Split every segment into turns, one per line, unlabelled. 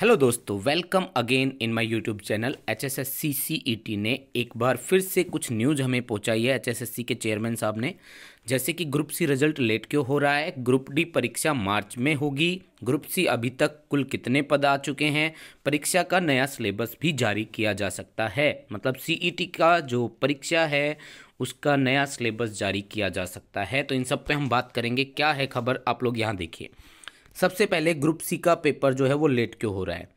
hello दोस्तों welcome again in my YouTube channel H S S C C E T ने एक बार फिर से कुछ न्यूज़ हमें पहुंचाई है एच एस एस सी के चेयरमैन साहब ने जैसे कि ग्रुप सी रिजल्ट लेट क्यों हो रहा है ग्रुप डी परीक्षा मार्च में होगी ग्रुप सी अभी तक कुल कितने पद आ चुके हैं परीक्षा का नया सिलेबस भी जारी किया जा सकता है मतलब सी ई टी का जो परीक्षा है उसका नया सिलेबस जारी किया जा सकता है तो इन सब पे हम बात करेंगे क्या है खबर आप लोग यहाँ देखिए सबसे पहले ग्रुप सी का पेपर जो है वो लेट क्यों हो रहा है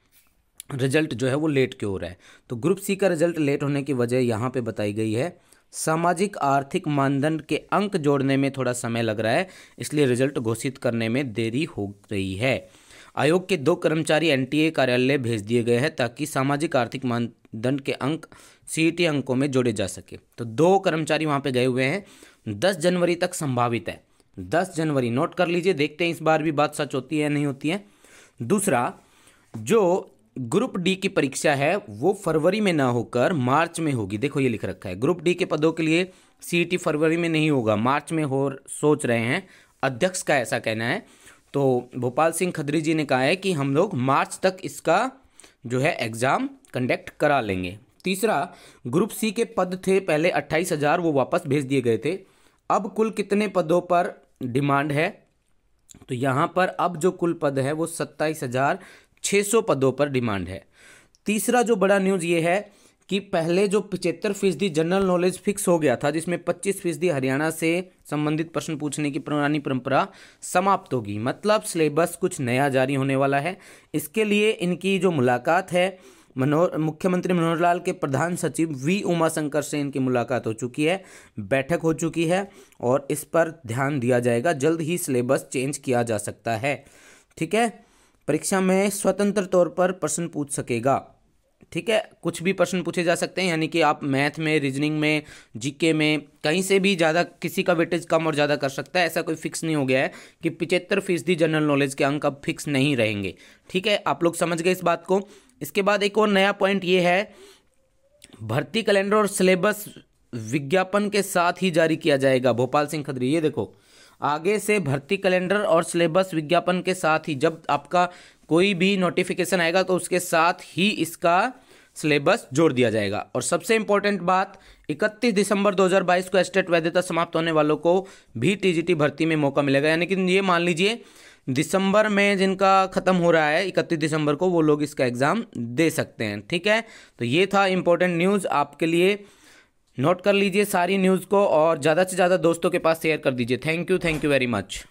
रिजल्ट जो है वो लेट क्यों हो रहा है तो ग्रुप सी का रिजल्ट लेट होने की वजह यहाँ पे बताई गई है सामाजिक आर्थिक मानदंड के अंक जोड़ने में थोड़ा समय लग रहा है इसलिए रिजल्ट घोषित करने में देरी हो रही है आयोग के दो कर्मचारी एनटीए कार्यालय भेज दिए गए हैं ताकि सामाजिक आर्थिक मानदंड के अंक सीईटी अंकों में जोड़े जा सके तो दो कर्मचारी वहाँ पे गए हुए हैं दस जनवरी तक संभावित है दस जनवरी नोट कर लीजिए देखते हैं इस बार भी बात सच होती है नहीं होती है दूसरा जो ग्रुप डी की परीक्षा है वो फरवरी में ना होकर मार्च में होगी देखो ये लिख रखा है ग्रुप डी के पदों के लिए सी फरवरी में नहीं होगा मार्च में हो सोच रहे हैं अध्यक्ष का ऐसा कहना है तो भोपाल सिंह खदरी जी ने कहा है कि हम लोग मार्च तक इसका जो है एग्ज़ाम कंडक्ट करा लेंगे तीसरा ग्रुप सी के पद थे पहले अट्ठाईस हज़ार वो वापस भेज दिए गए थे अब कुल कितने पदों पर डिमांड है तो यहाँ पर अब जो कुल पद है वो सत्ताईस हज़ार छः सौ पदों पर डिमांड है तीसरा जो बड़ा न्यूज़ ये है कि पहले जो पचहत्तर फीसदी जनरल नॉलेज फिक्स हो गया था जिसमें पच्चीस फीसदी हरियाणा से संबंधित प्रश्न पूछने की पुरानी परंपरा समाप्त होगी मतलब सिलेबस कुछ नया जारी होने वाला है इसके लिए इनकी जो मुलाकात है मनोहर मुख्यमंत्री मनोहर लाल के प्रधान सचिव वी उमाशंकर से इनकी मुलाकात हो चुकी है बैठक हो चुकी है और इस पर ध्यान दिया जाएगा जल्द ही सिलेबस चेंज किया जा सकता है ठीक है परीक्षा में स्वतंत्र तौर पर प्रश्न पूछ सकेगा ठीक है कुछ भी प्रश्न पूछे जा सकते हैं यानी कि आप मैथ में रीजनिंग में जीके में कहीं से भी ज़्यादा किसी का वेटेज कम और ज़्यादा कर सकता है ऐसा कोई फिक्स नहीं हो गया है कि पिचहत्तर फीसदी जनरल नॉलेज के अंक अब फिक्स नहीं रहेंगे ठीक है आप लोग समझ गए इस बात को इसके बाद एक और नया पॉइंट ये है भर्ती कैलेंडर और सिलेबस विज्ञापन के साथ ही जारी किया जाएगा भोपाल सिंह खदरी ये देखो आगे से भर्ती कैलेंडर और सिलेबस विज्ञापन के साथ ही जब आपका कोई भी नोटिफिकेशन आएगा तो उसके साथ ही इसका सिलेबस जोड़ दिया जाएगा और सबसे इंपॉर्टेंट बात 31 दिसंबर 2022 को स्टेट वैधता समाप्त होने वालों को भी टीजीटी भर्ती में मौका मिलेगा यानी कि ये मान लीजिए दिसंबर में जिनका ख़त्म हो रहा है इकतीस दिसंबर को वो लोग इसका एग्ज़ाम दे सकते हैं ठीक है तो ये था इम्पोर्टेंट न्यूज़ आपके लिए नोट कर लीजिए सारी न्यूज़ को और ज़्यादा से ज़्यादा दोस्तों के पास शेयर कर दीजिए thank you thank you very much